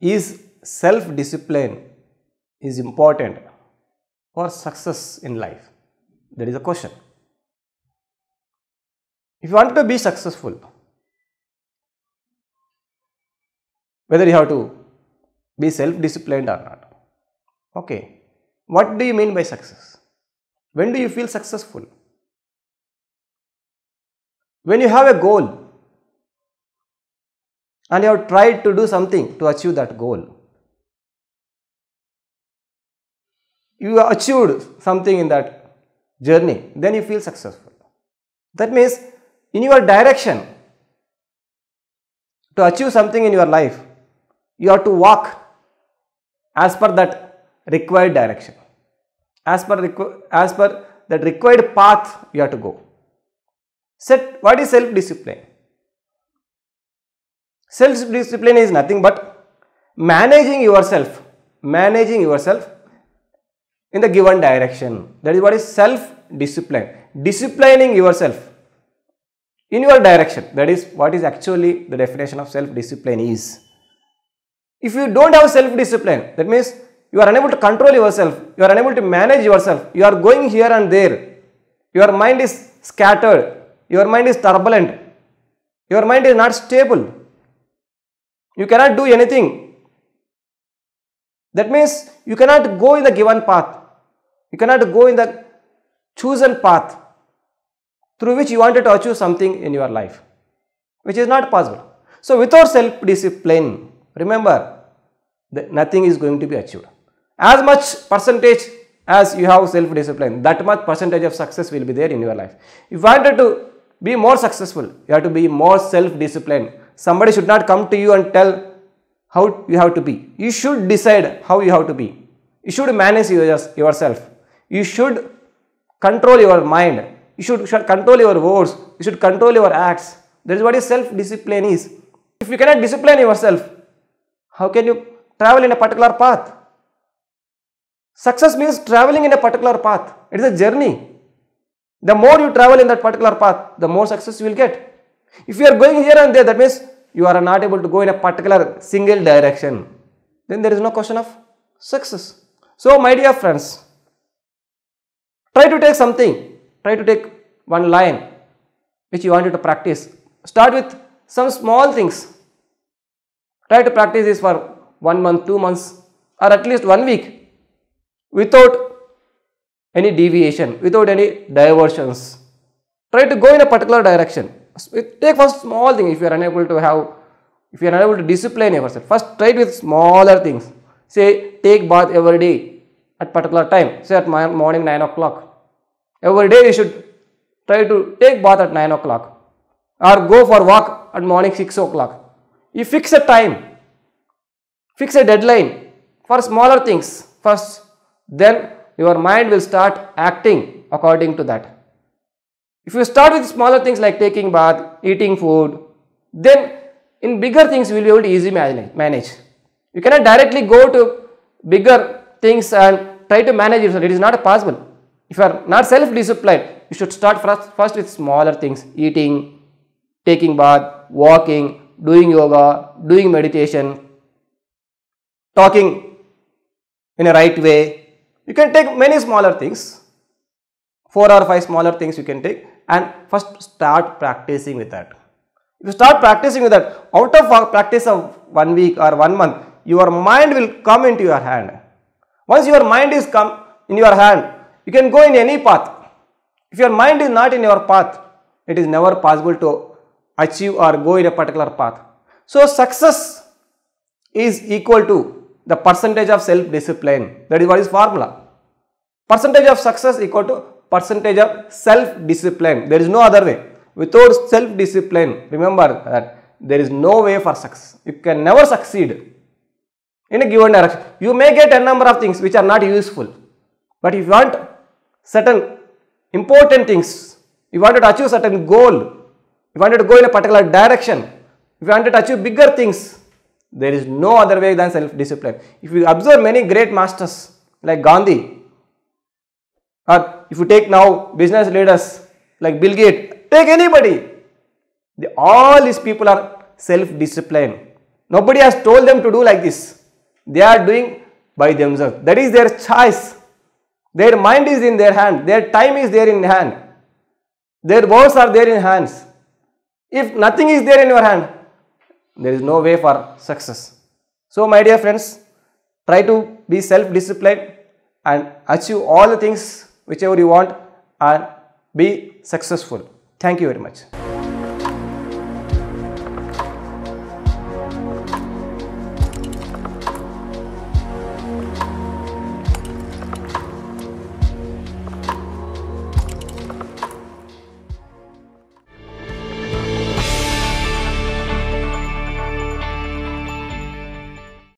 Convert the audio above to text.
is self-discipline is important for success in life? That is a question. If you want to be successful, whether you have to be self-disciplined or not. Okay. What do you mean by success? When do you feel successful? When you have a goal, and you have tried to do something to achieve that goal. You achieved something in that journey, then you feel successful. That means in your direction to achieve something in your life, you have to walk as per that required direction, as per, as per that required path you have to go. Set what is self discipline? Self-discipline is nothing but managing yourself, managing yourself in the given direction. That is what is self-discipline, disciplining yourself in your direction. That is what is actually the definition of self-discipline is. If you don't have self-discipline, that means you are unable to control yourself, you are unable to manage yourself, you are going here and there, your mind is scattered, your mind is turbulent, your mind is not stable. You cannot do anything. That means you cannot go in the given path. You cannot go in the chosen path through which you wanted to achieve something in your life, which is not possible. So without self-discipline, remember that nothing is going to be achieved. As much percentage as you have self-discipline, that much percentage of success will be there in your life. If you wanted to be more successful, you have to be more self-disciplined somebody should not come to you and tell how you have to be you should decide how you have to be you should manage yourself you should control your mind you should, control your words you should control your acts that is what is self discipline is if you cannot discipline yourself how can you travel in a particular path success means traveling in a particular path it is a journey the more you travel in that particular path the more success you will get if you are going here and there that means you are not able to go in a particular single direction, then there is no question of success. So, my dear friends, try to take something, try to take one line which you wanted to practice. Start with some small things. Try to practice this for one month, two months, or at least one week without any deviation, without any diversions. Try to go in a particular direction take first small thing if you are unable to have, if you are unable to discipline yourself. First try with smaller things. Say take bath every day at particular time. Say at morning 9 o'clock. Every day you should try to take bath at 9 o'clock or go for walk at morning 6 o'clock. You fix a time, fix a deadline for smaller things first, then your mind will start acting according to that. If you start with smaller things like taking bath, eating food, then in bigger things we will be able to easily manage. You cannot directly go to bigger things and try to manage yourself. It is not possible. If you are not self-disciplined, you should start first, first with smaller things, eating, taking bath, walking, doing yoga, doing meditation, talking in a right way. You can take many smaller things four or five smaller things you can take and first start practicing with that. If you start practicing with that, out of practice of one week or one month, your mind will come into your hand. Once your mind is come in your hand, you can go in any path. If your mind is not in your path, it is never possible to achieve or go in a particular path. So success is equal to the percentage of self-discipline. That is what is formula. Percentage of success equal to percentage of self-discipline. There is no other way. Without self-discipline, remember that there is no way for success. You can never succeed in a given direction. You may get a number of things which are not useful. But if you want certain important things, you wanted to achieve certain goal, you wanted to go in a particular direction, if you wanted to achieve bigger things, there is no other way than self-discipline. If you observe many great masters like Gandhi or if you take now business leaders like Bill Gates, take anybody. They, all these people are self-disciplined. Nobody has told them to do like this. They are doing by themselves. That is their choice. Their mind is in their hand. Their time is there in hand. Their words are there in hands. If nothing is there in your hand, there is no way for success. So my dear friends, try to be self-disciplined and achieve all the things whichever you want and be successful. Thank you very much.